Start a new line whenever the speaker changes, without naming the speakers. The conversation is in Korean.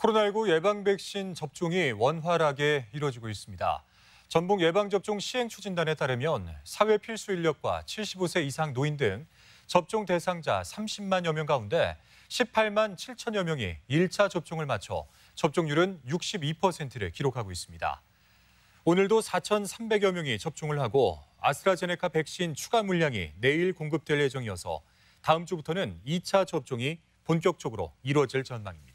코로나19 예방 백신 접종이 원활하게 이루어지고 있습니다. 전북 예방접종 시행추진단에 따르면 사회 필수 인력과 75세 이상 노인 등 접종 대상자 30만여 명 가운데 18만 7천여 명이 1차 접종을 마쳐 접종률은 62%를 기록하고 있습니다. 오늘도 4,300여 명이 접종을 하고 아스트라제네카 백신 추가 물량이 내일 공급될 예정이어서 다음 주부터는 2차 접종이 본격적으로 이뤄질 전망입니다.